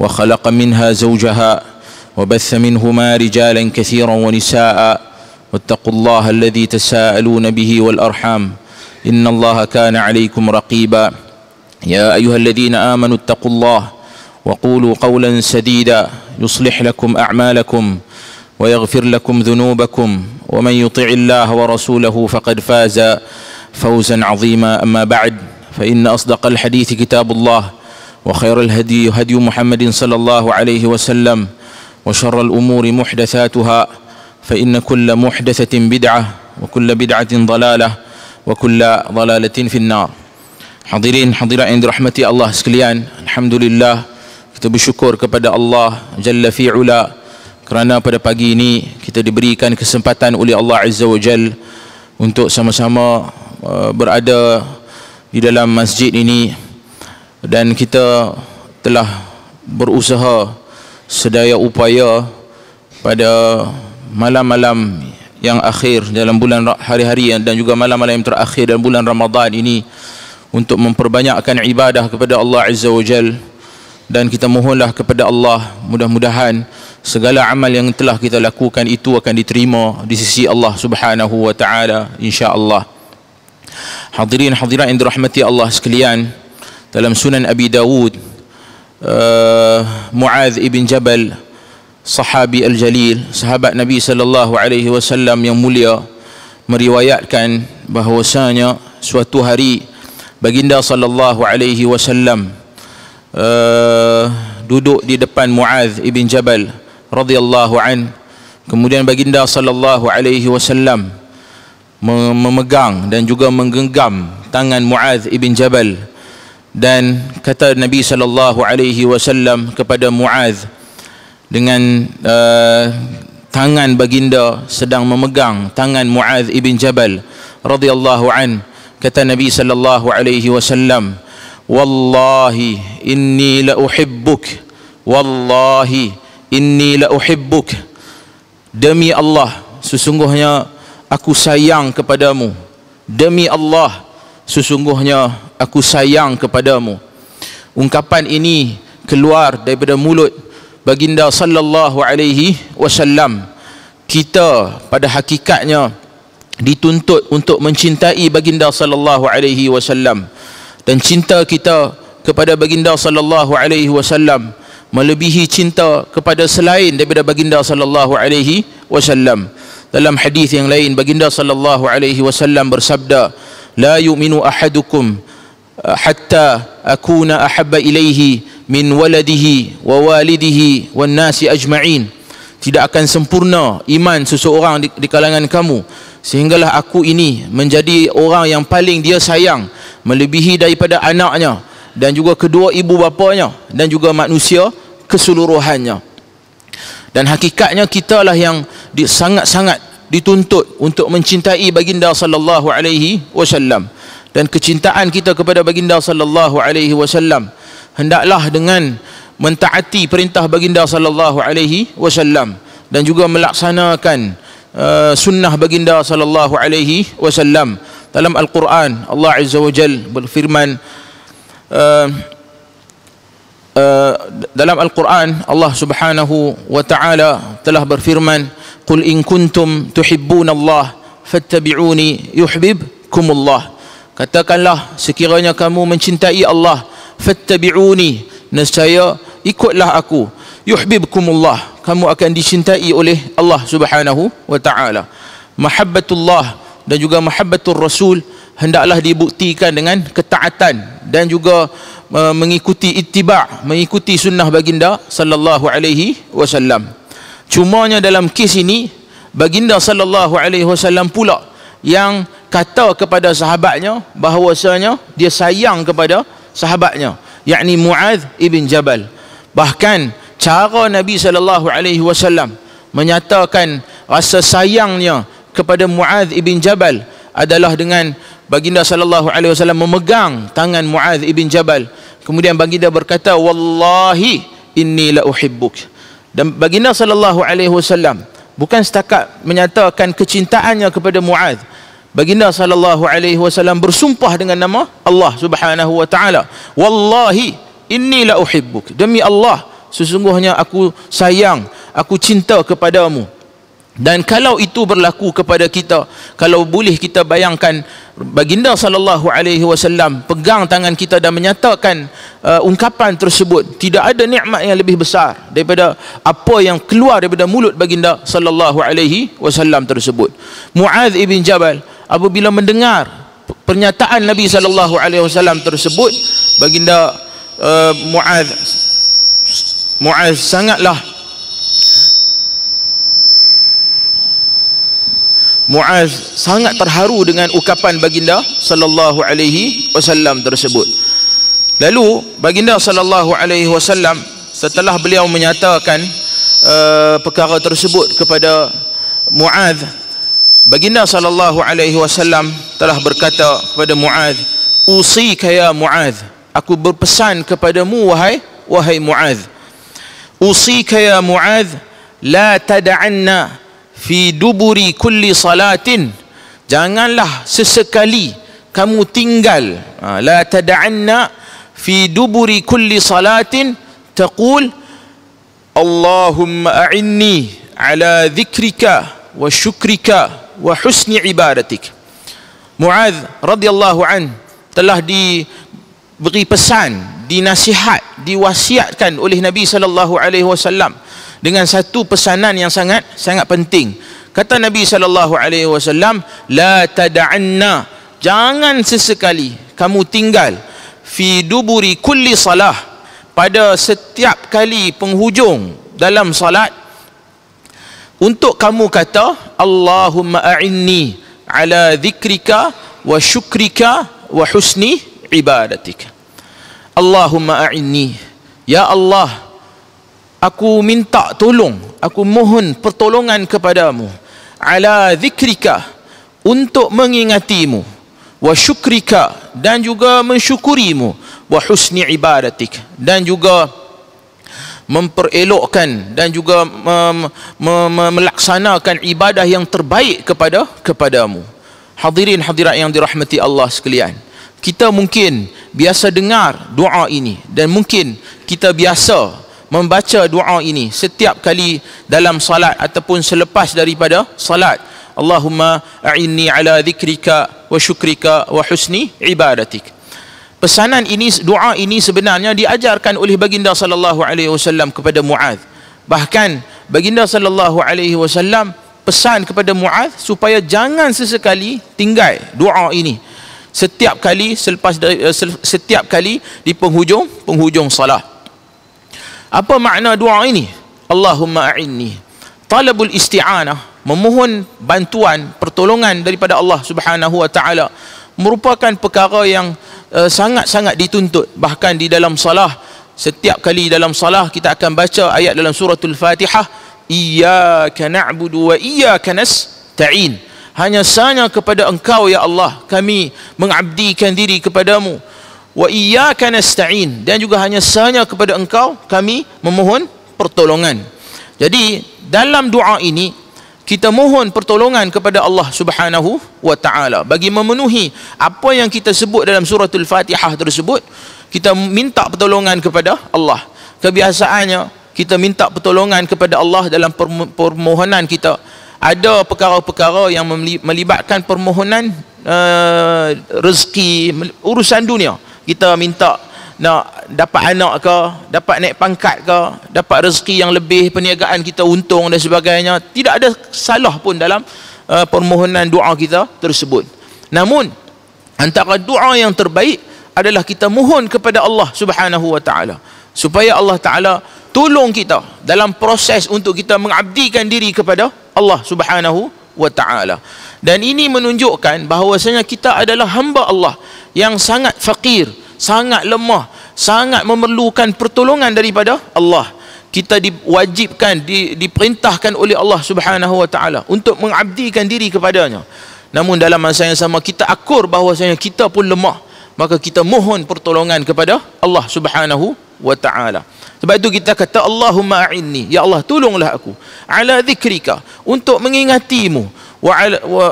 وخلق منها زوجها وبث منهما رجالا كثيرا ونساء واتقوا الله الذي تساءلون به والارحام ان الله كان عليكم رقيبا يا ايها الذين امنوا اتقوا الله وقولوا قولا سديدا يصلح لكم اعمالكم ويغفر لكم ذنوبكم ومن يطع الله ورسوله فقد فاز فوزا عظيما اما بعد فان اصدق الحديث كتاب الله وخير الهدي هدي محمد صلى الله عليه وسلم وشر الأمور محدثاتها فإن كل محدثة بدعة وكل بدعة ضلالة وكل ضلالة في النار حضرين حضرين عند رحمة الله سكليان الحمد لله كتب الشكر كبدا الله جل في علا kerana pada pagi ini kita diberikan kesempatan oleh Allah Azza wa Jal untuk sama-sama berada di dalam masjid ini dan kita telah berusaha sedaya upaya pada malam-malam yang akhir dalam bulan hari-hari dan juga malam-malam yang terakhir dalam bulan Ramadan ini untuk memperbanyakkan ibadah kepada Allah Azza wa Jal dan kita mohonlah kepada Allah mudah-mudahan segala amal yang telah kita lakukan itu akan diterima di sisi Allah Subhanahu wa taala insyaallah hadirin hadirat yang dirahmati Allah sekalian dalam Sunan Abi Dawud uh, Muaz ibn Jabal sahabi al-jalil sahabat Nabi sallallahu alaihi wasallam yang mulia meriwayatkan bahawasanya suatu hari baginda sallallahu alaihi wasallam uh, duduk di depan Muaz ibn Jabal radhiyallahu an kemudian baginda sallallahu alaihi wasallam memegang dan juga menggenggam tangan Muaz ibn Jabal dan kata Nabi sallallahu alaihi wasallam kepada Muaz dengan uh, tangan baginda sedang memegang tangan Muaz ibn Jabal radhiyallahu an kata Nabi sallallahu alaihi wasallam wallahi inni la uhibbuk wallahi inni la uhibbuk demi Allah sesungguhnya aku sayang kepadamu demi Allah sesungguhnya aku sayang kepadamu. Ungkapan ini keluar daripada mulut baginda sallallahu alaihi wasallam. Kita pada hakikatnya dituntut untuk mencintai baginda sallallahu alaihi wasallam dan cinta kita kepada baginda sallallahu alaihi wasallam melebihi cinta kepada selain daripada baginda sallallahu alaihi wasallam dalam hadis yang lain baginda sallallahu alaihi wasallam bersabda la yu'minu ahadukum حتى أكون أحب إليه من ولده ووالده والناس أجمعين tidak akan sempurna iman seseorang di, di kalangan kamu sehinggalah aku ini menjadi orang yang paling dia sayang melebihi daripada anaknya dan juga kedua ibu bapanya dan juga manusia keseluruhannya dan hakikatnya kitalah yang di, sangat-sangat dituntut untuk mencintai baginda sallallahu alaihi wasallam dan kecintaan kita kepada baginda sallallahu alaihi wasallam hendaklah dengan mentaati perintah baginda sallallahu alaihi wasallam dan juga melaksanakan uh, sunnah baginda sallallahu alaihi wasallam dalam al-Quran Allah azza wajal berfirman uh, Uh, dalam Al-Quran Allah subhanahu wa ta'ala telah berfirman Qul in kuntum tuhibbun Allah fattabi'uni yuhbib Allah." katakanlah sekiranya kamu mencintai Allah fattabi'uni nescaya ikutlah aku yuhibbukumullah kamu akan dicintai oleh Allah Subhanahu wa taala mahabbatullah dan juga mahabbatur rasul hendaklah dibuktikan dengan ketaatan dan juga uh, mengikuti ittiba' mengikuti sunnah baginda sallallahu alaihi wasallam cumanya dalam kes ini baginda sallallahu alaihi wasallam pula yang kata kepada sahabatnya bahawasanya dia sayang kepada sahabatnya yakni Muaz ibn Jabal bahkan cara Nabi sallallahu alaihi wasallam menyatakan rasa sayangnya kepada Muaz ibn Jabal adalah dengan baginda sallallahu alaihi wasallam memegang tangan Muaz ibn Jabal kemudian baginda berkata wallahi inni la uhibbuk dan baginda sallallahu alaihi wasallam bukan setakat menyatakan kecintaannya kepada Muaz Baginda sallallahu alaihi wasallam bersumpah dengan nama Allah Subhanahu wa taala. Wallahi inni la uhibbuk. Demi Allah, sesungguhnya aku sayang, aku cinta kepadamu. Dan kalau itu berlaku kepada kita, kalau boleh kita bayangkan baginda sallallahu alaihi wasallam pegang tangan kita dan menyatakan uh, ungkapan tersebut, tidak ada nikmat yang lebih besar daripada apa yang keluar daripada mulut baginda sallallahu alaihi wasallam tersebut. Muaz ibn Jabal apabila mendengar pernyataan Nabi sallallahu alaihi wasallam tersebut baginda uh, eh, Muaz Muaz sangatlah Muaz sangat terharu dengan ucapan baginda sallallahu alaihi wasallam tersebut lalu baginda sallallahu alaihi wasallam setelah beliau menyatakan uh, perkara tersebut kepada Muaz Baginda sallallahu alaihi wasallam telah berkata kepada Muaz, "Usika ya Muaz, aku berpesan kepadamu wahai wahai Muaz. Usika ya Muaz, la tad'anna fi duburi kulli salatin. Janganlah sesekali kamu tinggal. Ha, la tad'anna fi duburi kulli salatin taqul Allahumma a'inni ala dhikrika wa syukrika wa husni ibadatik Muaz radhiyallahu an telah diberi pesan dinasihat diwasiatkan oleh Nabi sallallahu alaihi wasallam dengan satu pesanan yang sangat sangat penting kata Nabi sallallahu alaihi wasallam la tad'anna jangan sesekali kamu tinggal fi duburi kulli salah pada setiap kali penghujung dalam salat untuk kamu kata Allahumma a'inni ala zikrika wa syukrika wa husni ibadatika Allahumma a'inni ya Allah aku minta tolong aku mohon pertolongan kepadamu ala zikrika untuk mengingatimu wa syukrika dan juga mensyukurimu wa husni ibadatik dan juga memperelokkan dan juga mem, mem, mem, melaksanakan ibadah yang terbaik kepada kepadamu. Hadirin hadirat yang dirahmati Allah sekalian. Kita mungkin biasa dengar doa ini dan mungkin kita biasa membaca doa ini setiap kali dalam salat ataupun selepas daripada salat. Allahumma a'inni ala zikrika wa syukrika wa husni ibadatik pesanan ini doa ini sebenarnya diajarkan oleh baginda sallallahu alaihi wasallam kepada Muaz bahkan baginda sallallahu alaihi wasallam pesan kepada Muaz supaya jangan sesekali tinggal doa ini setiap kali selepas eh, setiap kali di penghujung penghujung salat apa makna doa ini Allahumma a'inni talabul isti'anah memohon bantuan pertolongan daripada Allah Subhanahu wa taala merupakan perkara yang Eh, sangat-sangat dituntut bahkan di dalam salah setiap kali dalam salah kita akan baca ayat dalam suratul fatihah iyyaka na'budu wa iyyaka nasta'in hanya sanya kepada engkau ya Allah kami mengabdikan diri kepadamu wa iyyaka nasta'in dan juga hanya sanya kepada engkau kami memohon pertolongan jadi dalam doa ini kita mohon pertolongan kepada Allah Subhanahu wa taala bagi memenuhi apa yang kita sebut dalam surah al-fatihah tersebut kita minta pertolongan kepada Allah kebiasaannya kita minta pertolongan kepada Allah dalam permohonan kita ada perkara-perkara yang melibatkan permohonan uh, rezeki urusan dunia kita minta nak dapat anak ke, dapat naik pangkat ke, dapat rezeki yang lebih, perniagaan kita untung dan sebagainya. Tidak ada salah pun dalam uh, permohonan doa kita tersebut. Namun, antara doa yang terbaik adalah kita mohon kepada Allah Subhanahu wa taala supaya Allah taala tolong kita dalam proses untuk kita mengabdikan diri kepada Allah Subhanahu wa taala. Dan ini menunjukkan bahawasanya kita adalah hamba Allah yang sangat fakir, sangat lemah sangat memerlukan pertolongan daripada Allah kita diwajibkan di, diperintahkan oleh Allah Subhanahu wa taala untuk mengabdikan diri kepadanya namun dalam masa yang sama kita akur bahawasanya kita pun lemah maka kita mohon pertolongan kepada Allah Subhanahu wa taala sebab itu kita kata Allahumma a'inni ya Allah tolonglah aku ala zikrika untuk mengingatimu wa,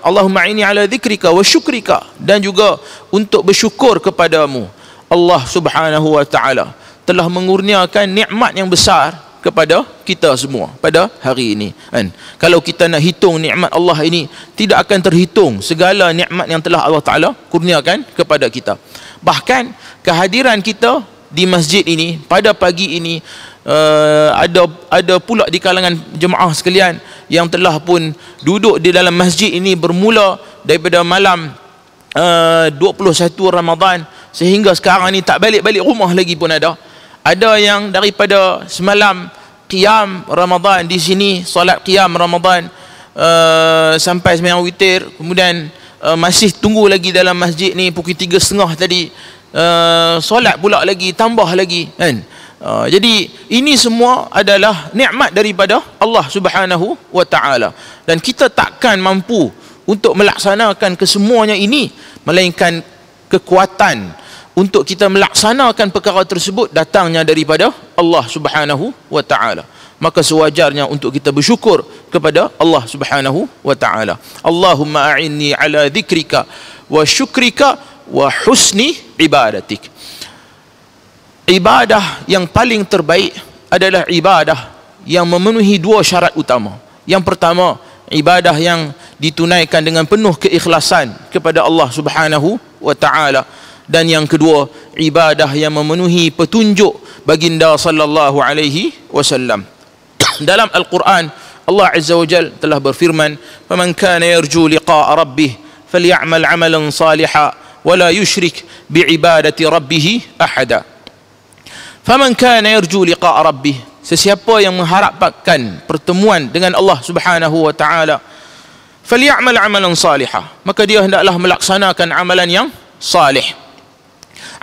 Allahumma a'inni ala zikrika wa syukrika dan juga untuk bersyukur kepadamu Allah Subhanahu Wa Taala telah mengurniakan nikmat yang besar kepada kita semua pada hari ini kan kalau kita nak hitung nikmat Allah ini tidak akan terhitung segala nikmat yang telah Allah Taala kurniakan kepada kita bahkan kehadiran kita di masjid ini pada pagi ini uh, ada ada pula di kalangan jemaah sekalian yang telah pun duduk di dalam masjid ini bermula daripada malam uh, 21 Ramadan sehingga sekarang ni tak balik-balik rumah lagi pun ada ada yang daripada semalam qiyam Ramadan di sini solat qiyam Ramadan uh, sampai sembahyang witir kemudian uh, masih tunggu lagi dalam masjid ni pukul 3.30 tadi uh, solat pula lagi tambah lagi kan uh, jadi ini semua adalah nikmat daripada Allah Subhanahu wa taala dan kita takkan mampu untuk melaksanakan kesemuanya ini melainkan kekuatan untuk kita melaksanakan perkara tersebut datangnya daripada Allah Subhanahu wa taala maka sewajarnya untuk kita bersyukur kepada Allah Subhanahu wa taala Allahumma a'inni ala dhikrika wa syukrika wa husni ibadatik ibadah yang paling terbaik adalah ibadah yang memenuhi dua syarat utama yang pertama ibadah yang ditunaikan dengan penuh keikhlasan kepada Allah Subhanahu wa taala dan yang kedua ibadah yang memenuhi petunjuk baginda sallallahu alaihi wasallam dalam al-Quran Allah azza wajal telah berfirman faman kana yarju liqa'a rabbih falyamal 'amalan salihan wa la yushrik bi'ibadati rabbih ahada faman kana yarju liqa'a rabbih sesiapa yang mengharapkan pertemuan dengan Allah subhanahu wa ta'ala falyamal 'amalan salihan maka dia hendaklah melaksanakan amalan yang salih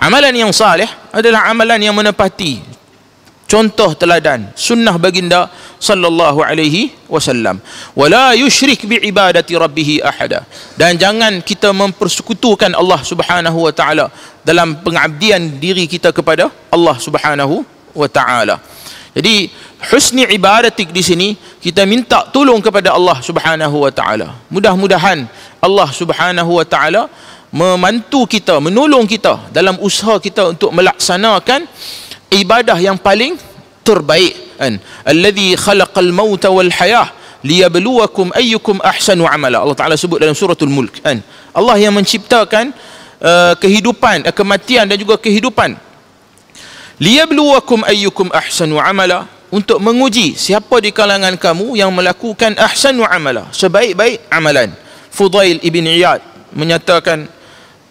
Amalan yang salih adalah amalan yang menepati contoh teladan sunnah baginda sallallahu alaihi wasallam wala yushrik bi ibadati rabbih ahada dan jangan kita mempersekutukan Allah Subhanahu wa taala dalam pengabdian diri kita kepada Allah Subhanahu wa taala jadi husni ibadatik di sini kita minta tolong kepada Allah Subhanahu wa taala mudah-mudahan Allah Subhanahu wa taala memantu kita, menolong kita dalam usaha kita untuk melaksanakan ibadah yang paling terbaik kan allazi khalaqal maut wal hayah liyabluwakum ayyukum ahsanu amala Allah Taala sebut dalam suratul mulk kan? Allah yang menciptakan uh, kehidupan uh, kematian dan juga kehidupan liyabluwakum ayyukum ahsanu amala untuk menguji siapa di kalangan kamu yang melakukan ahsanu amala sebaik-baik amalan Fudail ibn Iyad menyatakan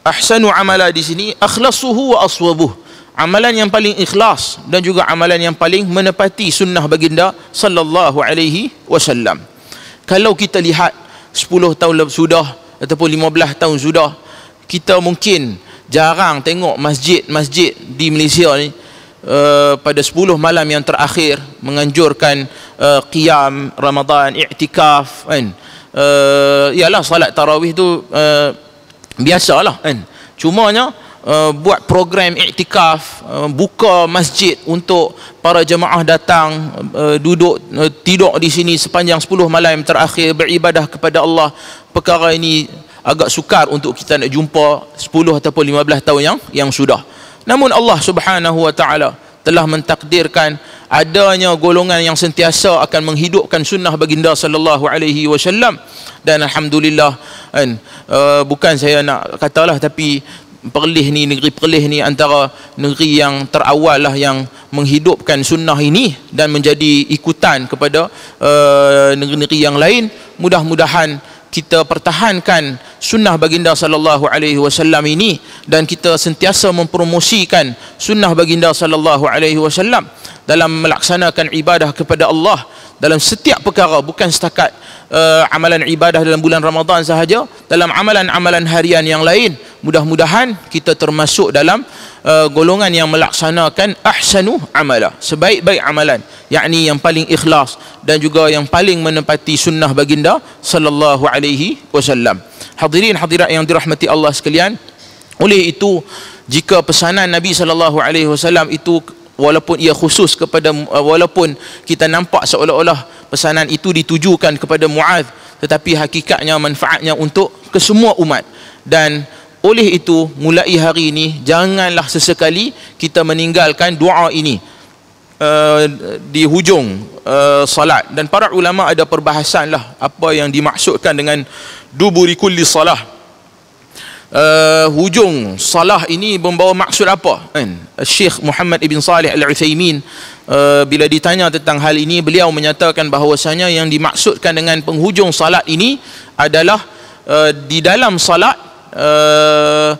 ahsanu amala di sini akhlasuhu wa aswabuh amalan yang paling ikhlas dan juga amalan yang paling menepati sunnah baginda sallallahu alaihi wasallam kalau kita lihat 10 tahun lepas sudah ataupun 15 tahun sudah kita mungkin jarang tengok masjid-masjid di Malaysia ni Uh, pada 10 malam yang terakhir menganjurkan uh, qiyam Ramadan, i'tikaf kan. Uh, ialah salat tarawih tu uh, biasalah kan nya uh, eh, buat program iktikaf uh, buka masjid untuk para jemaah datang uh, duduk uh, tidur di sini sepanjang 10 malam terakhir beribadah kepada Allah perkara ini agak sukar untuk kita nak jumpa 10 ataupun 15 tahun yang yang sudah namun Allah Subhanahu wa taala telah mentakdirkan adanya golongan yang sentiasa akan menghidupkan sunnah baginda sallallahu alaihi wasallam dan alhamdulillah kan uh, bukan saya nak katalah tapi Perlis ni negeri Perlis ni antara negeri yang terawal lah yang menghidupkan sunnah ini dan menjadi ikutan kepada uh, negeri-negeri yang lain mudah-mudahan kita pertahankan sunnah baginda sallallahu alaihi wasallam ini dan kita sentiasa mempromosikan sunnah baginda sallallahu alaihi wasallam dalam melaksanakan ibadah kepada Allah dalam setiap perkara bukan setakat uh, amalan ibadah dalam bulan Ramadan sahaja dalam amalan-amalan harian yang lain mudah-mudahan kita termasuk dalam uh, golongan yang melaksanakan ahsanu amala sebaik-baik amalan yakni yang paling ikhlas dan juga yang paling menepati sunnah baginda sallallahu alaihi wasallam hadirin hadirat yang dirahmati Allah sekalian oleh itu jika pesanan Nabi sallallahu alaihi wasallam itu walaupun ia khusus kepada uh, walaupun kita nampak seolah-olah pesanan itu ditujukan kepada Muaz tetapi hakikatnya manfaatnya untuk kesemua umat dan oleh itu mulai hari ini janganlah sesekali kita meninggalkan doa ini Uh, di hujung uh, salat dan para ulama ada perbahasan lah apa yang dimaksudkan dengan duburi kulli salat uh, hujung salah ini membawa maksud apa kan Syekh Muhammad Ibn Salih Al Uthaimin uh, eh, bila ditanya tentang hal ini beliau menyatakan bahawasanya yang dimaksudkan dengan penghujung salat ini adalah uh, di dalam salat uh,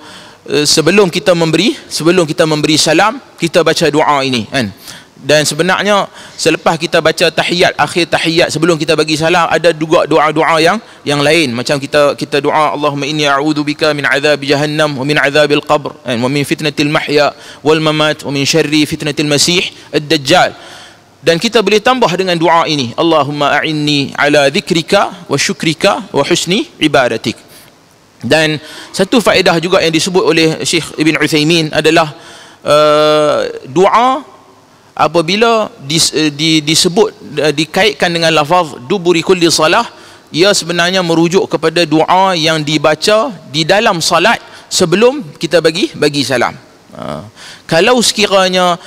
sebelum kita memberi sebelum kita memberi salam kita baca doa ini kan dan sebenarnya selepas kita baca tahiyat akhir tahiyat sebelum kita bagi salam ada juga doa-doa yang yang lain macam kita kita doa Allahumma inni a'udzubika min azab jahannam wa min al qabr eh, wa min fitnatil mahya wal mamat wa min syarri fitnatil masih ad-dajjal dan kita boleh tambah dengan doa ini Allahumma a'inni ala dhikrika wa syukrika wa husni ibadatik dan satu faedah juga yang disebut oleh Syekh Ibn Uthaymin adalah uh, doa apabila dis, eh, di, disebut eh, dikaitkan dengan lafaz duburi kulli salah ia sebenarnya merujuk kepada doa yang dibaca di dalam salat sebelum kita bagi bagi salam ha. kalau sekiranya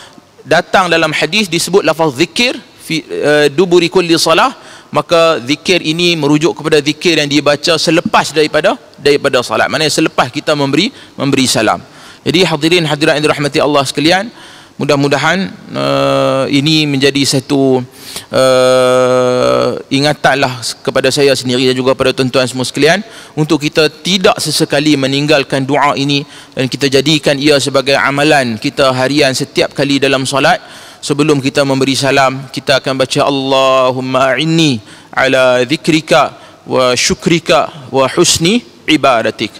datang dalam hadis disebut lafaz zikir fi, uh, duburi kulli salah maka zikir ini merujuk kepada zikir yang dibaca selepas daripada daripada salat maknanya selepas kita memberi memberi salam jadi hadirin hadirat yang dirahmati Allah sekalian uh, mudah-mudahan uh, ini menjadi satu uh, eh, ingatanlah kepada saya sendiri dan juga kepada tuan-tuan semua sekalian untuk kita tidak sesekali meninggalkan doa ini dan kita jadikan ia sebagai amalan kita harian setiap kali dalam solat sebelum kita memberi salam kita akan baca Allahumma inni ala zikrika wa syukrika wa husni ibadatik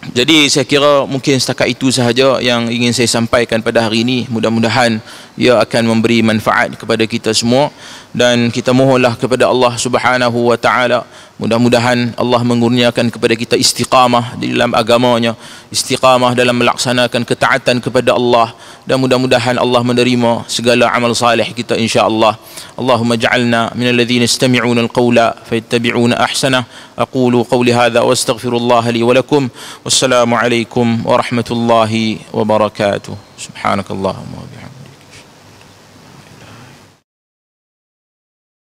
jadi saya kira mungkin setakat itu sahaja yang ingin saya sampaikan pada hari ini. Mudah-mudahan ia akan memberi manfaat kepada kita semua dan kita mohonlah kepada Allah Subhanahu wa taala Mudah-mudahan Allah mengurniakan kepada kita istiqamah di dalam agamanya, istiqamah dalam melaksanakan ketaatan kepada Allah dan mudah-mudahan Allah menerima segala amal saleh kita insya-Allah. Allahumma ja'alna min alladhina yastami'una al-qawla fayattabi'una ahsana. Aqulu qawli hadha wa astaghfirullah li wa lakum. Wassalamu alaikum warahmatullahi wabarakatuh. Subhanakallahumma wa bihamdika.